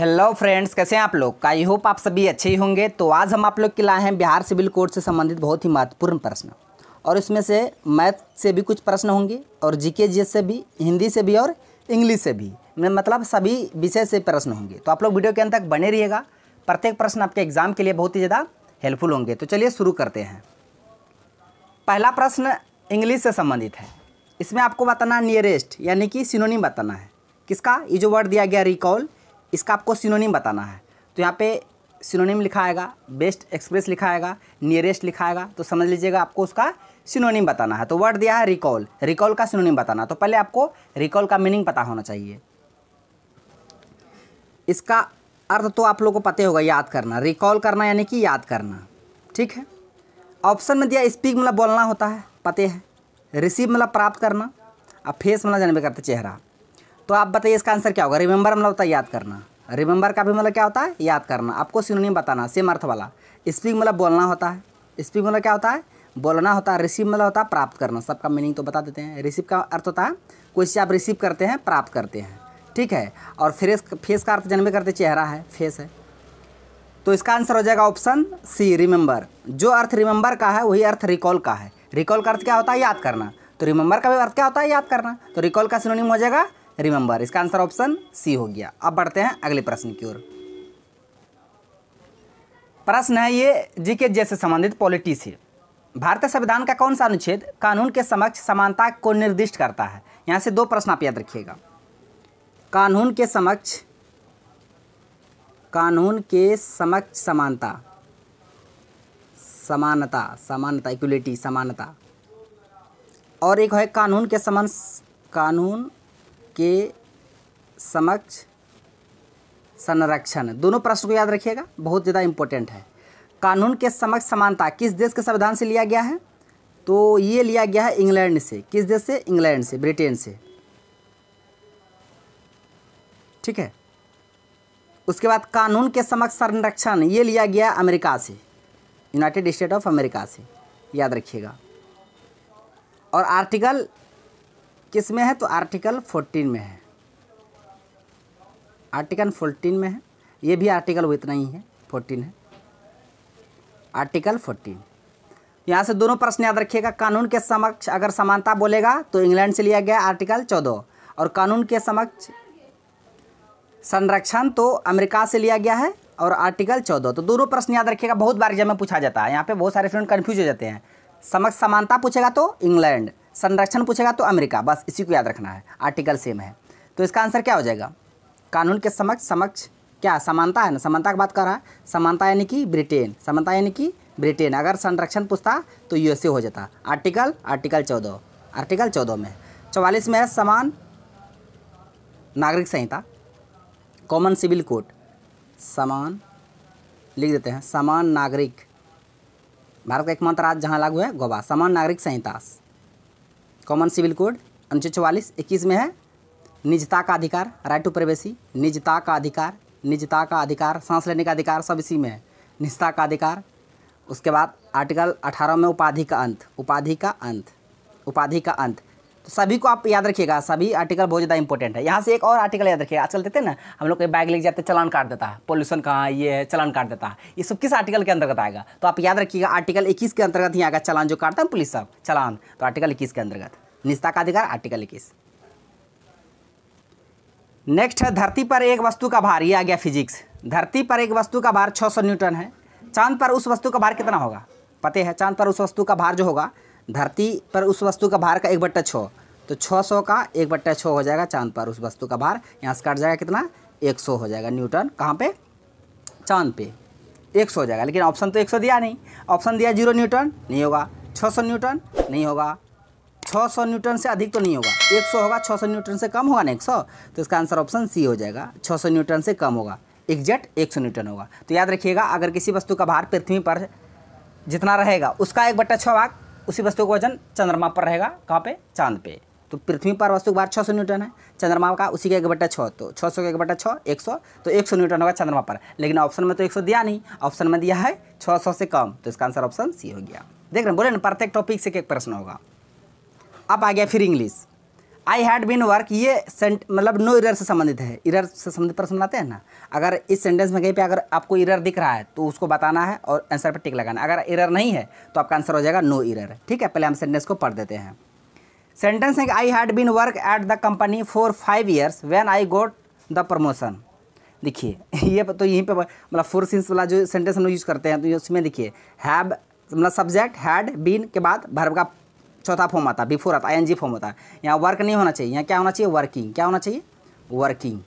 hello friends कैसे हैं आप लोग आई होप आप सभी अच्छे ही होंगे तो आज हम आप लोग के लाए हैं बिहार सिविल कोर्ट से संबंधित बहुत ही महत्वपूर्ण प्रश्न और इसमें से मैथ से भी कुछ प्रश्न होंगे और जीके जी से भी हिंदी से भी और इंग्लिश से भी मतलब सभी विषय से प्रश्न होंगे तो आप लोग वीडियो के अंत तक बने रहिएगा प्रत्येक प्रश्न आपके एग्जाम के लिए बहुत ही ज़्यादा हेल्पफुल होंगे तो चलिए शुरू करते हैं पहला प्रश्न इंग्लिश से संबंधित है इसमें आपको बताना नियरेस्ट यानी कि सिनोनिम बताना है किसका ये जो वर्ड दिया गया रिकॉल इसका आपको सिनोनिम बताना है तो यहाँ पे सिनोनिम लिखा आएगा बेस्ट एक्सप्रेस लिखा आएगा नियरेस्ट लिखा आएगा तो समझ लीजिएगा आपको उसका सिनोनिम बताना है तो वर्ड दिया है रिकॉल रिकॉल का सिनोनिम बताना तो पहले आपको रिकॉल का मीनिंग पता होना चाहिए इसका अर्थ तो आप लोगों को पता होगा याद करना रिकॉल करना यानी कि याद करना ठीक है ऑप्शन में दिया स्पीक मतलब बोलना होता है पते है रिसीव मतलब प्राप्त करना और फेस मतलब जानवे करते चेहरा तो आप बताइए इसका आंसर क्या होगा रिमेंबर मतलब होता है याद करना रिमेंबर का भी मतलब क्या होता है याद करना आपको सिनोनिम बताना सेम अर्थ वाला स्पीक मतलब बोलना होता है स्पीक मतलब क्या होता है बोलना होता है रिसीव मतलब होता है प्राप्त करना सबका मीनिंग तो बता देते हैं रिसीव का अर्थ होता है कोई चीज़ आप रिसीव करते हैं प्राप्त करते हैं ठीक है और फेस फेस का अर्थ जन्मे करते चेहरा है फेस है तो इसका आंसर हो जाएगा ऑप्शन सी रिमेंबर जो अर्थ रिमेंबर का है वही अर्थ रिकॉल का है रिकॉल का अर्थ क्या होता है याद करना तो रिमेंबर का भी अर्थ क्या होता है याद करना तो रिकॉल का सिनोनिम हो जाएगा रिमेंबर इसका आंसर ऑप्शन सी हो गया अब बढ़ते हैं अगले प्रश्न की ओर प्रश्न है ये जी के जैसे संबंधित पॉलिटी से भारतीय संविधान का कौन सा अनुच्छेद कानून के समक्ष समानता को निर्दिष्ट करता है यहाँ से दो प्रश्न आप याद रखिएगा कानून के समक्ष कानून के समक्ष समानता समानता समानता इक्वलिटी समानता और एक है कानून के समक्ष कानून के समक्ष संरक्षण दोनों प्रश्न को याद रखिएगा बहुत ज़्यादा इंपॉर्टेंट है कानून के समक्ष समानता किस देश के संविधान से लिया गया है तो ये लिया गया है इंग्लैंड से किस देश से इंग्लैंड से ब्रिटेन से ठीक है उसके बाद कानून के समक्ष संरक्षण ये लिया गया अमेरिका से यूनाइटेड स्टेट ऑफ अमेरिका से याद रखिएगा और आर्टिकल किस में है तो आर्टिकल फोर्टीन में है आर्टिकल फोर्टीन में है ये भी आर्टिकल वो इतना ही है फोर्टीन है आर्टिकल फोर्टीन यहाँ से दोनों प्रश्न याद रखिएगा कानून के समक्ष अगर समानता बोलेगा तो इंग्लैंड से लिया गया आर्टिकल चौदह और कानून के समक्ष संरक्षण तो अमेरिका से लिया गया है और आर्टिकल चौदह तो दोनों प्रश्न याद रखिएगा बहुत बार एग्जाम में पूछा जाता है यहाँ पे बहुत सारे स्टूडेंट कन्फ्यूज हो जाते हैं समक्ष समानता पूछेगा तो इंग्लैंड संरक्षण पूछेगा तो अमेरिका बस इसी को याद रखना है आर्टिकल सेम है तो इसका आंसर क्या हो जाएगा कानून के समक्ष समक्ष क्या समानता है ना समानता की बात कर रहा है समानता यानी कि ब्रिटेन समानता यानी कि ब्रिटेन अगर संरक्षण पूछता तो यूएसए हो जाता आर्टिकल आर्टिकल चौदह आर्टिकल चौदह में चौवालीस में है समान नागरिक संहिता कॉमन सिविल कोड समान लिख देते हैं समान नागरिक भारत का एकमात्र राज्य जहाँ लागू है गोवा समान नागरिक संहिता कॉमन सिविल कोड अनुच्छेद चौवालीस इक्कीस में है निजता का अधिकार राइट टू प्राइवेसी निजता का अधिकार निजता का अधिकार सांस लेने का अधिकार सब इसी में है निजता का अधिकार उसके बाद आर्टिकल अठारह में उपाधि का अंत उपाधि का अंत उपाधि का अंत तो सभी को आप याद रखिएगा सभी आर्टिकल बहुत ज़्यादा इंपॉर्टेंट है यहाँ से एक और आर्टिकल याद रखिएगा आजकल देते हैं ना हम लोग बैग लेके जाते चलान काट देता है पोल्यूशन कहाँ ये है चलान काट देता है ये सब किस आर्टिकल के अंतर्गत आएगा तो आप याद रखिएगा आर्टिकल इक्कीस के अंतर्गत ही आएगा चलान जो काटता है पुलिस सब चलान तो आर्टिकल इक्कीस के अंतर्गत निस्ता का अधिकार आर्टिकल इक्कीस नेक्स्ट है धरती पर एक वस्तु का भार ये आ गया फिजिक्स धरती पर एक वस्तु का भार 600 न्यूटन है चांद पर उस वस्तु का भार कितना होगा पते है चांद पर उस वस्तु का भार जो होगा धरती पर उस वस्तु का भार का एक बट्टा छः तो छः सौ का एक बट्टा छः हो जाएगा चांद पर उस वस्तु का भार यहाँ से काट जाएगा कितना एक सौ हो जाएगा न्यूटन कहाँ पे चांद पे एक सौ हो जाएगा लेकिन ऑप्शन तो एक सौ दिया नहीं ऑप्शन दिया जीरो न्यूटन नहीं होगा छः सौ न्यूटन नहीं होगा छः सौ न्यूटन से अधिक तो नहीं होगा एक सौ होगा छः सौ न्यूटन से कम होगा ना एक सौ तो इसका आंसर ऑप्शन सी हो जाएगा छः सौ न्यूटन से कम होगा एग्जैक्ट एक सौ न्यूटन होगा तो याद रखिएगा अगर किसी वस्तु का भार पृथ्वी पर जितना रहेगा उसका एक बट्टा छः भाग उसी वस्तु का वजन चंद्रमा पर रहेगा कहाँ पे चांद पे तो पृथ्वी पर वस्तु का छः 600 न्यूटन है चंद्रमा का उसी का एक बट्टा छः तो 600 का एक बट्टा छः एक सौ तो 100 न्यूटन होगा चंद्रमा पर लेकिन ऑप्शन में तो 100 दिया नहीं ऑप्शन में दिया है 600 से कम तो इसका आंसर ऑप्शन सी हो गया देख रहे हैं बोले ना प्रत्येक टॉपिक से एक प्रश्न होगा अब आ गया फिर English I had been work ये मतलब नो इरर से संबंधित है इरर से संबंधित प्रश्न आते हैं ना अगर इस सेंटेंस में कहीं पे अगर आपको इरर दिख रहा है तो उसको बताना है और आंसर पर टिक लगाना अगर इरर नहीं है तो आपका आंसर हो जाएगा नो इरर ठीक है पहले हम सेंटेंस को पढ़ देते हैं सेंटेंस है कि I had been work at the company for five years when I got the promotion देखिए ये तो यहीं पे मतलब फोर सीन्स वाला जो सेंटेंस हम लोग यूज़ करते हैं तो उसमें देखिए हैब मतलब सब्जेक्ट हैड बीन के बाद भर्व का चौथा फॉर्म आता है बिफोर आता आई फॉर्म होता है यहाँ वर्क नहीं होना चाहिए यहाँ क्या होना चाहिए वर्किंग क्या होना चाहिए वर्किंग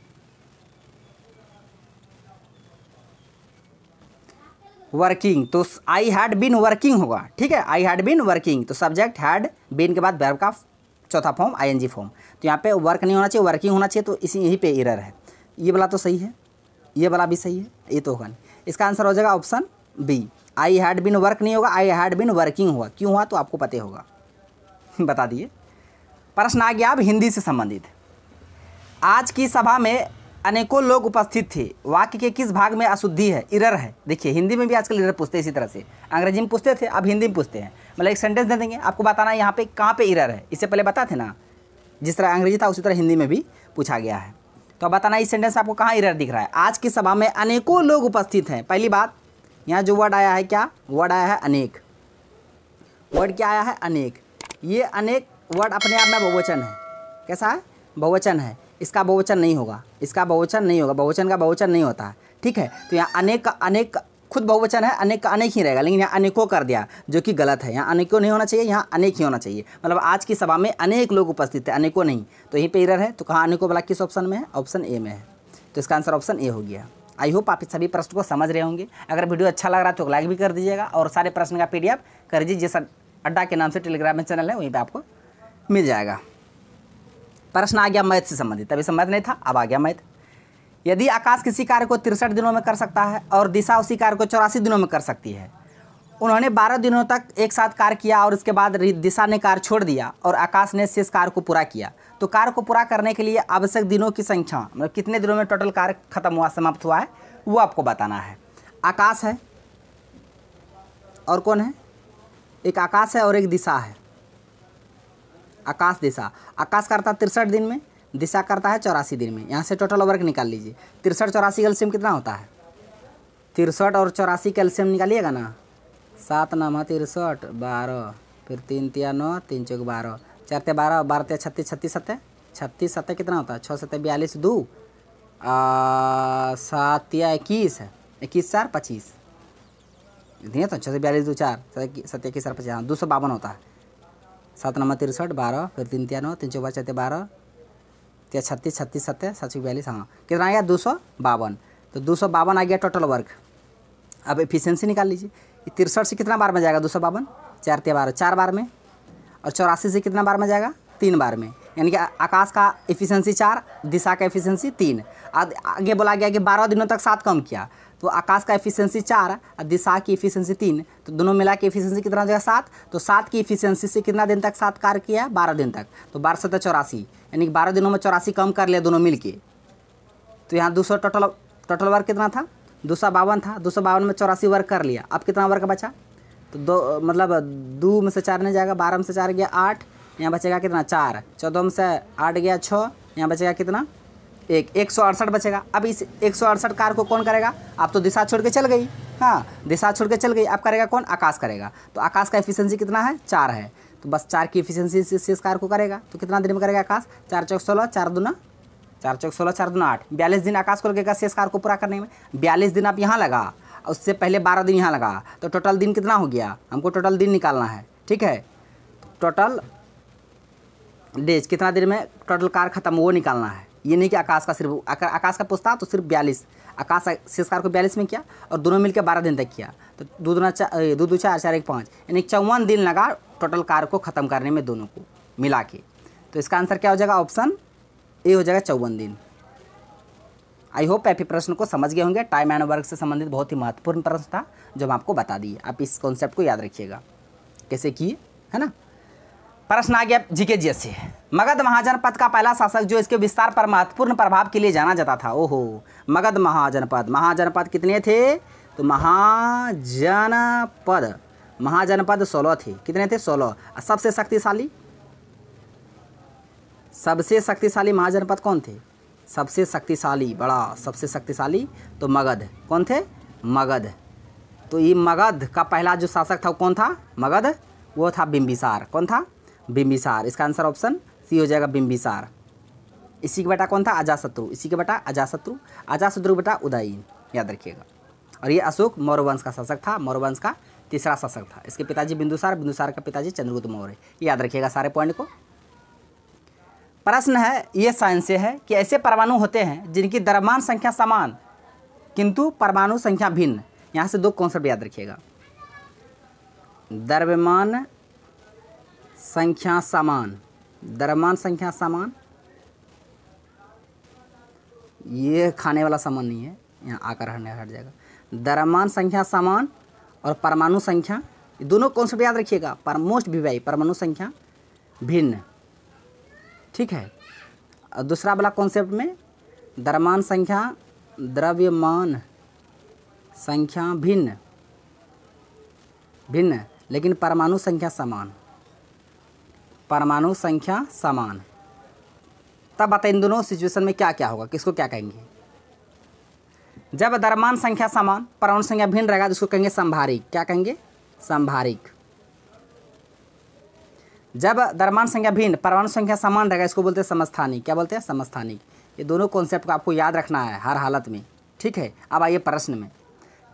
वर्किंग तो आई हैड बीन वर्किंग होगा ठीक है आई हैड बीन वर्किंग तो सब्जेक्ट हैड बीन के बाद वर्ब का चौथा फॉर्म आईएनजी फॉर्म तो यहाँ पे वर्क नहीं होना चाहिए वर्किंग होना चाहिए तो इसी यहीं पे इरर है ये वाला तो सही है ये वाला भी सही है ये तो होगा नहीं इसका आंसर हो जाएगा option B I had been work नहीं होगा आई हैड बिन वर्किंग हुआ क्यों हुआ तो आपको पता होगा बता दिए प्रश्न आ गया अब हिंदी से संबंधित आज की सभा में अनेकों लोग उपस्थित थे वाक्य के किस भाग में अशुद्धि है इरर है देखिए हिंदी में भी आजकल इरर पूछते हैं इसी तरह से अंग्रेजी में पूछते थे अब हिंदी में पूछते हैं मतलब एक सेंटेंस दे देंगे आपको बताना है यहाँ पे कहाँ पे इरर है इससे पहले बता थे ना जिस तरह अंग्रेजी था उसी तरह हिंदी में भी पूछा गया है तो अब बताना इस सेंटेंस में आपको कहाँ इरर दिख रहा है आज की सभा में अनेकों लोग उपस्थित हैं पहली बात यहाँ जो वर्ड आया है क्या वर्ड आया है अनेक वर्ड क्या आया है अनेक ये अनेक वर्ड अपने आप में बहुवचन है कैसा है बहुवचन है इसका बहुवचन नहीं होगा इसका बहुवचन नहीं होगा बहुवचन का बहुवचन नहीं होता है ठीक है तो यहाँ अनेक का अनेक खुद बहुवचन है अनेक का अनेक ही रहेगा लेकिन यहाँ अनेकों कर दिया जो कि गलत है यहाँ अनेकों नहीं होना चाहिए यहाँ अनेक ही होना चाहिए मतलब आज की सभा में अनेक लोग उपस्थित हैं अनेकों नहीं तो यहीं पर एरर है तो कहाँ अनेकों वाला किस ऑप्शन में है ऑप्शन ए में है तो इसका आंसर ऑप्शन ए हो गया आई होप आप इस सभी प्रश्न को समझ रहे होंगे अगर वीडियो अच्छा लग रहा है तो लाइक भी कर दीजिएगा और सारे प्रश्न का पी एफ कर दीजिए जैसा अड्डा के नाम से टेलीग्राम में चैनल है वहीं पर आपको मिल जाएगा प्रश्न आ गया मैथ से संबंधित तभी से नहीं था अब आ गया मैथ यदि आकाश किसी कार्य को तिरसठ दिनों में कर सकता है और दिशा उसी कार्य को चौरासी दिनों में कर सकती है उन्होंने बारह दिनों तक एक साथ कार्य किया और उसके बाद दिशा ने कार्य छोड़ दिया और आकाश ने शेष कार्य को पूरा किया तो कार्य को पूरा करने के लिए आवश्यक दिनों की संख्या मतलब कितने दिनों में टोटल कार्य खत्म हुआ समाप्त हुआ है वो आपको बताना है आकाश है और कौन है एक आकाश है और एक दिशा है आकाश दिशा आकाश करता है तिरसठ दिन में दिशा करता है चौरासी दिन में यहाँ से टोटल वर्क निकाल लीजिए तिरसठ चौरासी कैल्शियम कितना होता है तिरसठ और चौरासी कैल्शियम निकालिएगा ना सात नामा तिरसठ बारह फिर तीन तिया नौ तीन चौक बारह चारते बारह बारह तेरह छत्तीस छत्तीस सत्तः छत्तीस सत्तर कितना होता है छः सत्तर बयालीस दो सात या इक्कीस इक्कीस चार पच्चीस दिए तो छः सौ बयालीस दो चार इक्कीस चार पचास दो सौ बावन होता है सात नंबर तिरसठ बारह फिर तीन तिरानवे तीन चौबा चौते बारह तो या छत्तीस छत्तीस सत्तर सात सौ बयालीस हाँ कितना आ गया दो सौ बावन तो दो सौ बावन आ गया टोटल वर्क अब एफिशिएंसी निकाल लीजिए तिरसठ से कितना बार में जाएगा दो सौ बावन चार तेरह बारह चार बार में और चौरासी से कितना बार में जाएगा तीन बार में यानी कि आकाश का एफिशिएंसी चार दिशा का एफिशिएंसी तीन आगे बोला गया कि बारह दिनों तक सात कम किया तो आकाश का एफिशिएंसी चार और दिशा की एफिशिएंसी तीन तो दोनों मिला के एफिशिएंसी कितना जगह सात तो सात की एफिशिएंसी से कितना दिन तक सात कार्य किया बारह दिन तक तो बारह सत्तर चौरासी यानी कि बारह दिनों में चौरासी कम कर लिया दोनों मिल के तो यहाँ दूसरा टोटल टोटल वर्क कितना था दो सौ बावन था दो सौ बावन में चौरासी वर्क कर लिया अब कितना वर्क बचा तो दो मतलब दो में से चार नहीं जाएगा बारह में से चार गया आठ यहाँ बचेगा कितना चार चौदह में से आठ गया छः यहाँ बचेगा कितना एक एक सौ अड़सठ बचेगा अब इस एक सौ अड़सठ कार को कौन करेगा आप तो दिशा छोड़ के चल गई हाँ दिशा छोड़ के चल गई आप करेगा कौन आकाश करेगा तो आकाश का एफिशिएंसी कितना है चार है तो बस चार की एफिशिएंसी से इस कार को करेगा तो कितना दिन में करेगा आकाश चार चौक सोलह चार दुना चार चौक सोलह चार दुना आठ बयालीस दिन आकाश को लगेगा शेष कार को पूरा करने में बयालीस दिन आप यहाँ लगा उससे पहले बारह दिन यहाँ लगा तो टोटल दिन कितना हो गया हमको टोटल दिन निकालना है ठीक है टोटल तो डेज कितना दिन में टोटल कार ख़त्म वो निकालना है ये नहीं कि आकाश का सिर्फ आकाश का पूछता तो सिर्फ बयालीस आकाश शेषकार को बयालीस में किया और दोनों मिलकर बारह दिन तक किया तो दो दूना चार दो दो चार चार एक पाँच यानी चौवन दिन लगा टोटल कार को ख़त्म करने में दोनों को मिला के तो इसका आंसर क्या हो जाएगा ऑप्शन ए हो जाएगा चौवन दिन आई होप आप प्रश्न को समझ गए होंगे टाइम एंड वर्क से संबंधित बहुत ही महत्वपूर्ण प्रश्न था जो हम आपको बता दिए आप इस कॉन्सेप्ट को याद रखिएगा कैसे किए है ना प्रश्न आ गया जीके जीएस से मगध महाजनपद का पहला शासक जो इसके विस्तार पर महत्वपूर्ण प्रभाव के लिए जाना जाता था ओहो मगध महाजनपद महाजनपद कितने थे तो महाजनपद महाजनपद सोलह थे कितने थे सोलह सबसे शक्तिशाली सबसे शक्तिशाली महाजनपद कौन थे सबसे शक्तिशाली बड़ा सबसे शक्तिशाली तो मगध कौन थे मगध तो ये मगध का पहला जो शासक था वो कौन था मगध वो था बिम्बिसार कौन था बिम्बिसार इसका आंसर ऑप्शन सी हो जाएगा बिम्बिसार इसी का बेटा कौन था अजाशत्रु इसी के बेटा अजाशत्रु अजाशत्रु बेटा उदयीन याद रखिएगा और ये अशोक मौर्यवंश का शासक था मौर्यवंश का तीसरा शासक था इसके पिताजी बिंदुसार बिंदुसार का पिताजी चंद्रगुप्त मौर्य याद रखिएगा सारे पॉइंट को प्रश्न है ये साइंस से है कि ऐसे परमाणु होते हैं जिनकी द्रव्यमान संख्या समान किंतु परमाणु संख्या भिन्न यहाँ से दो कॉन्सेप्ट याद रखिएगा द्रव्यमान संख्या समान दरमान संख्या समान ये खाने वाला समान नहीं है यहाँ आकर हटने हट जाएगा दरमान संख्या समान और परमाणु संख्या दोनों कॉन्सेप्ट याद रखिएगा परमोस्ट विवाही परमाणु संख्या भिन्न ठीक है और दूसरा वाला कॉन्सेप्ट में दरमान संख्या द्रव्यमान संख्या भिन्न भिन्न लेकिन परमाणु संख्या समान परमाणु संख्या समान तब बताइए इन दोनों सिचुएशन में क्या क्या होगा किसको क्या कहेंगे जब दरमान संख्या समान परमाणु संख्या भिन्न रहेगा तो उसको कहेंगे संभारिक क्या कहेंगे संभारिक जब दरमान संख्या भिन्न परमाणु संख्या समान रहेगा इसको बोलते हैं समस्थानिक क्या बोलते हैं समस्थानिक ये दोनों कॉन्सेप्ट को आपको याद रखना है हर हालत में ठीक है अब आइए प्रश्न में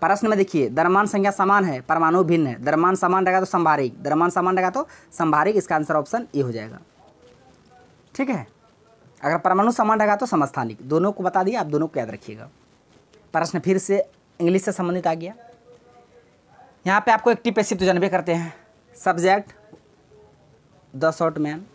प्रश्न में देखिए दरमान संख्या समान है परमाणु भिन्न है दरमान समान रहेगा तो संभारिक दरमान समान रहेगा तो संभारिक इसका आंसर ऑप्शन ए हो जाएगा ठीक है अगर परमाणु समान रहेगा तो समस्थानिक दोनों को बता दिया आप दोनों को याद रखिएगा प्रश्न फिर से इंग्लिश से संबंधित आ गया यहाँ पे आपको एक्टिव ऐसी तो जानबे करते हैं subject the short man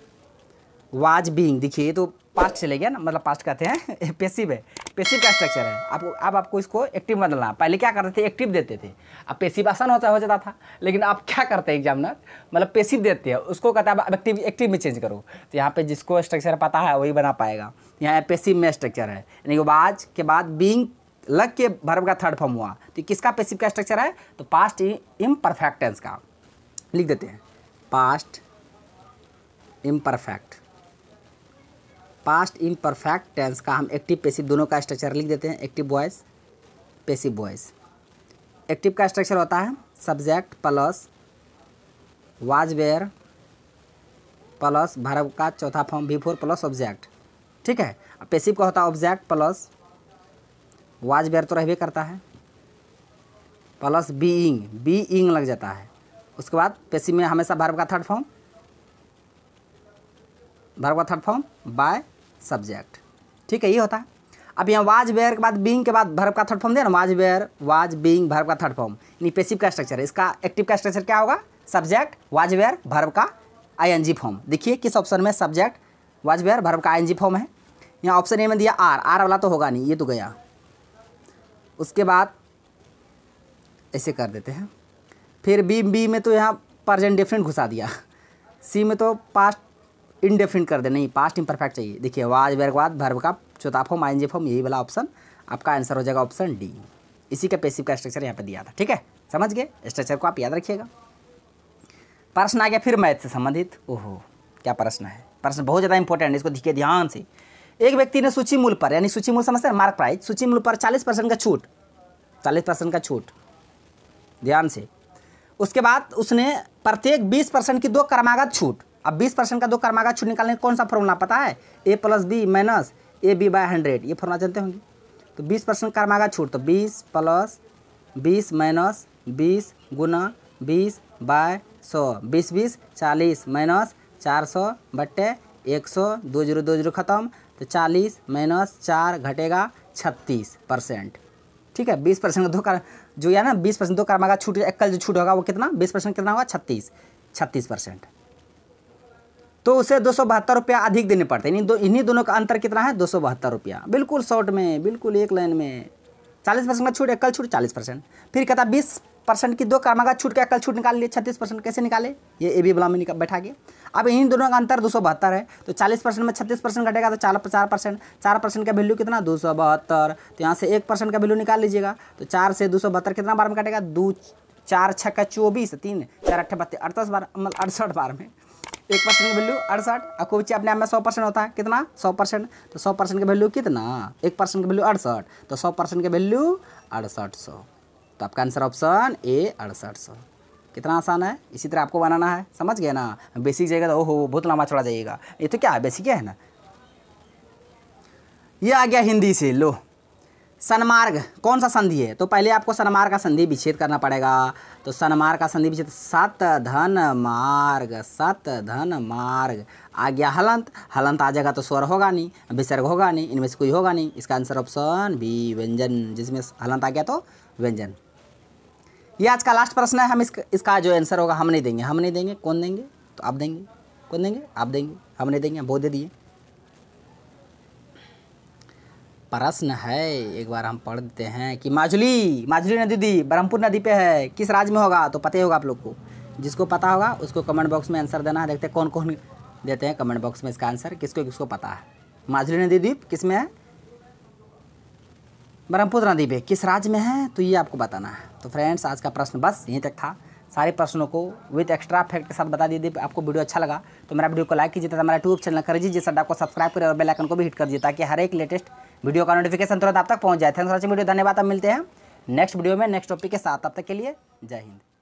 was being देखिए ये तो पास्ट चले गया ना मतलब पास्ट कहते हैं पेसिव है पेसिव का स्ट्रक्चर है आपको अब आपको इसको एक्टिव बदलना पहले क्या करते थे एक्टिव देते थे अब पेसिव आसान होता हो जाता था लेकिन आप क्या करते हैं एग्जामिनर मतलब पेसिव देते हैं उसको कहते हैं अब एक्टिव एक्टिव में चेंज करो तो यहाँ पे जिसको स्ट्रक्चर पता है वही बना पाएगा यहाँ पेसिव में स्ट्रक्चर है यानी आज के बाद बींग लग के भर्ब का थर्ड फॉर्म हुआ तो किसका पेसिव का स्ट्रक्चर है तो पास्ट इम परफेक्टेंस का लिख देते हैं past perfect past imperfect tense का हम एक्टिव पेसिव दोनों का स्ट्रक्चर लिख देते हैं active voice passive voice active का स्ट्रक्चर होता है subject plus was were plus verb का चौथा फॉर्म भी फोर प्लस ऑब्जेक्ट ठीक है पेसिव का होता है ऑब्जेक्ट प्लस वाज वेयर तो भी करता है प्लस बीइंग बीइंग लग जाता है उसके बाद पेसिव में हमेशा भरव का थर्ड फॉर्म भरव का थर्ड फॉर्म बाय सब्जेक्ट ठीक है ये होता है अब यहाँ वाज वेयर के बाद बींग के बाद भर्व का थर्ड फॉर्म देना was were was being verb का थर्ड फॉर्म यानी पेसिव का स्ट्रक्चर है इसका एक्टिव का स्ट्रक्चर क्या होगा सब्जेक्ट वाज वेयर भर्व का जी फॉर्म देखिए किस ऑप्शन में सब्जेक्ट वाज वेयर भर्व का जी फॉर्म है यहाँ ऑप्शन ए में दिया आर आर वाला तो होगा नहीं ये तो गया उसके बाद ऐसे कर देते हैं फिर बी बी में तो यहाँ प्रजेंट डिफरेंट घुसा दिया सी में तो पास्ट इनडेफिनिट कर दे नहीं पास्ट इम्परफेक्ट चाहिए देखिए वाज वेर वाद भर्व का चौथा फॉर्म आई फॉर्म यही वाला ऑप्शन आपका आंसर हो जाएगा ऑप्शन डी इसी का पेसिव का स्ट्रक्चर यहाँ पर दिया था ठीक है समझ गए स्ट्रक्चर को आप याद रखिएगा प्रश्न आ गया फिर मैथ से संबंधित ओहो क्या प्रश्न है प्रश्न बहुत ज़्यादा इंपॉर्टेंट है इसको दिखे ध्यान से एक व्यक्ति ने सूची मूल पर यानी सूची मूल समझते हैं मार्क प्राइज सूची मूल पर चालीस परसेंट का छूट चालीस परसेंट का छूट ध्यान से उसके बाद उसने प्रत्येक बीस परसेंट की दो क्रमागत छूट अब 20 परसेंट का दो कर्मागा छूट निकालने कौन सा फॉर्मूला पता है A plus B minus A B by hundred ये फॉर्मूला जानते होंगे तो 20 परसेंट कर्मागा छूट तो 20 प्लस बीस माइनस बीस गुना बीस बाय सौ बीस बीस चालीस माइनस चार सौ बट्टे एक सौ दो जीरो दो जीरो खत्म तो चालीस माइनस चार घटेगा छत्तीस परसेंट ठीक है बीस परसेंट का दो कर जो है ना बीस परसेंट दो कर्मागा छूट एक कल जो छूट होगा वो कितना बीस परसेंट कितना होगा छत्तीस छत्तीस परसेंट तो उसे दो सौ बहत्तर रुपया अधिक देने पड़ते हैं दो इन्हीं दोनों का अंतर कितना है दो सौ बहत्तर रुपया बिल्कुल शॉर्ट में बिल्कुल एक लाइन में चालीस परसेंट का छूट है कल छूट चालीस परसेंट फिर कहता बीस परसेंट की दो का छूट क्या कल छूट निकाल लिए छत्तीस परसेंट कैसे निकाले ये ए बी वाला में बैठा के अब इन्हीं दोनों का अंतर दो सौ बहत्तर है तो चालीस परसेंट में छत्तीस परसेंट घटेगा तो चार चार परसेंट चार परसेंट का वैल्यू कितना दो सौ बहत्तर तो यहाँ से एक परसेंट का वैल्यू निकाल लीजिएगा तो चार से दो सौ बहत्तर कितना बार में कटेगा दो चार छः का चौबीस तीन चार अट्ठे बत्तीस अड़तीस बार मतलब अड़सठ बार में एक परसेंट की वैल्यू अड़सठ और कुबची अपने आप में सौ परसेंट होता है कितना सौ परसेंट तो सौ परसेंट की वैल्यू कितना एक परसेंट की वैल्यू अड़सठ तो सौ परसेंट की वैल्यू अड़सठ सौ तो आपका आंसर ऑप्शन ए अड़सठ सौ कितना आसान है इसी तरह आपको बनाना है समझ गया ना बेसिक जाएगा तो ओहो बहुत लंबा चला जाइएगा ये तो क्या है बेसिक है ना ये आ गया हिंदी से लो सनमार्ग कौन सा संधि है तो पहले आपको सनमार्ग का संधि विच्छेद करना पड़ेगा तो सनमार्ग का संधि विच्छेद सत धन मार्ग सत धन मार्ग आ गया हलंत हलंत आ जाएगा तो स्वर होगा नहीं विसर्ग होगा नहीं इनमें से कोई होगा नहीं इसका आंसर ऑप्शन बी व्यंजन जिसमें हलंत आ गया तो व्यंजन ये आज का लास्ट प्रश्न है हम इसका इसका जो आंसर होगा हम नहीं देंगे हम नहीं देंगे कौन देंगे तो आप देंगे कौन देंगे आप देंगे हम नहीं देंगे वो दे दिए प्रश्न है एक बार हम पढ़ देते हैं कि माजुली माजुली नदी दी ब्रह्मपुर नदी पे है किस राज्य में होगा तो पता ही होगा आप लोग को जिसको पता होगा उसको कमेंट बॉक्स में आंसर देना है देखते हैं कौन कौन देते हैं कमेंट बॉक्स में इसका आंसर किसको किसको पता है माजुली नदी द्वीप किस में है ब्रह्मपुत्र नदी पे किस राज्य में है तो ये आपको बताना है तो फ्रेंड्स आज का प्रश्न बस यहीं तक था सारे प्रश्नों को विथ एक्स्ट्रा फैक्ट के साथ बता दीजिए आपको वीडियो अच्छा लगा तो मेरा वीडियो को लाइक कीजिए तथा मेरा यूट्यूब चैनल कर दीजिए सर आपको सब्सक्राइब करें और बेलाइकन को भी हिट कर दीजिए ताकि हर एक लेटेस्ट वीडियो का नोटिफिकेशन तुरंत आप तक पहुँच जाए थैंक्स वीडियो धन्यवाद अब मिलते हैं नेक्स्ट वीडियो में नेक्स्ट टॉपिक के साथ अब तक के लिए जय हिंद